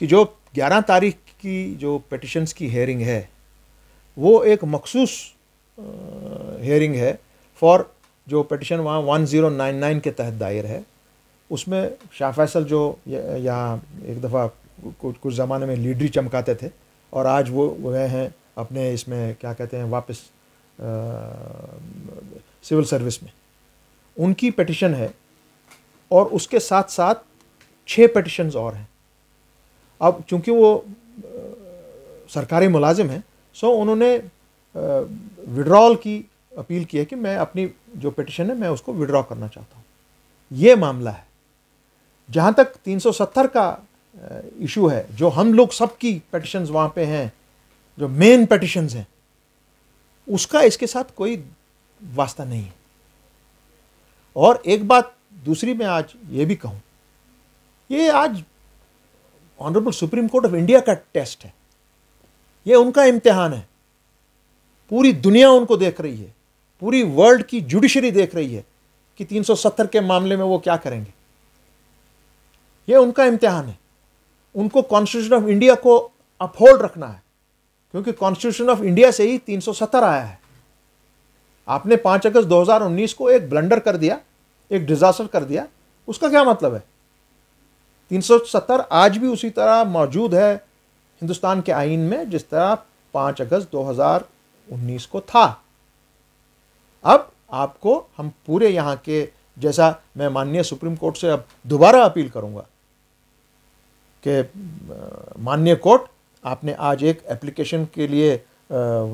कि जो 11 तारीख की जो पटिशन्स की हेयरिंग है वो एक मखसूस हेयरिंग है फॉर जो पटिशन वहाँ 1099 के तहत दायर है उसमें शाह फैसल जो यहाँ एक दफ़ा कुछ कुछ ज़माने में लीडरी चमकाते थे और आज वो गए हैं अपने इसमें क्या कहते हैं वापस सिविल सर्विस में उनकी पटिशन है और उसके साथ साथ छः पटिशन्स और हैं अब चूंकि वो सरकारी मुलाजिम हैं सो उन्होंने विड्रॉल की अपील की है कि मैं अपनी जो पिटिशन है मैं उसको विड्रॉ करना चाहता हूँ ये मामला है जहाँ तक 370 का इशू है जो हम लोग सबकी पटिशन वहाँ पे हैं जो मेन पटिशन हैं उसका इसके साथ कोई वास्ता नहीं है और एक बात दूसरी मैं आज ये भी कहूँ ये आज honourable supreme court of India का टेस्ट है ये उनका इम्तिहान है पूरी दुनिया उनको देख रही है पूरी वर्ल्ड की जुडिशरी देख रही है कि 370 के मामले में वो क्या करेंगे ये उनका इम्तिहान है उनको कॉन्स्टिट्यूशन ऑफ इंडिया को अपहोल्ड रखना है क्योंकि कॉन्स्टिट्यूशन ऑफ इंडिया से ही 370 आया है आपने 5 अगस्त 2019 को एक ब्लंडर कर दिया एक डिजास्टर कर दिया उसका क्या मतलब है 370 आज भी उसी तरह मौजूद है हिंदुस्तान के आइन में जिस तरह 5 अगस्त 2019 को था अब आपको हम पूरे यहां के जैसा मैं माननीय सुप्रीम कोर्ट से अब दोबारा अपील करूंगा कि माननीय कोर्ट आपने आज एक एप्लीकेशन के लिए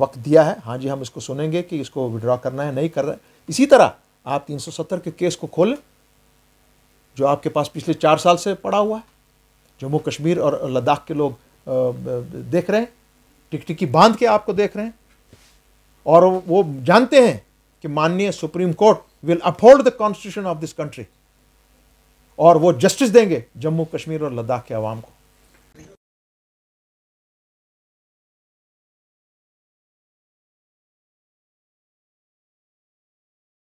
वक्त दिया है हाँ जी हम इसको सुनेंगे कि इसको विड्रॉ करना है नहीं कर रहे है इसी तरह आप 370 के केस को खोलें जो आपके पास पिछले चार साल से पड़ा हुआ है जम्मू कश्मीर और लद्दाख के लोग देख रहे हैं टिकटिकी बांध के आपको देख रहे हैं और वो जानते हैं कि माननीय supreme court will uphold the constitution of this country और वो जस्टिस देंगे जम्मू कश्मीर और लद्दाख के आवाम को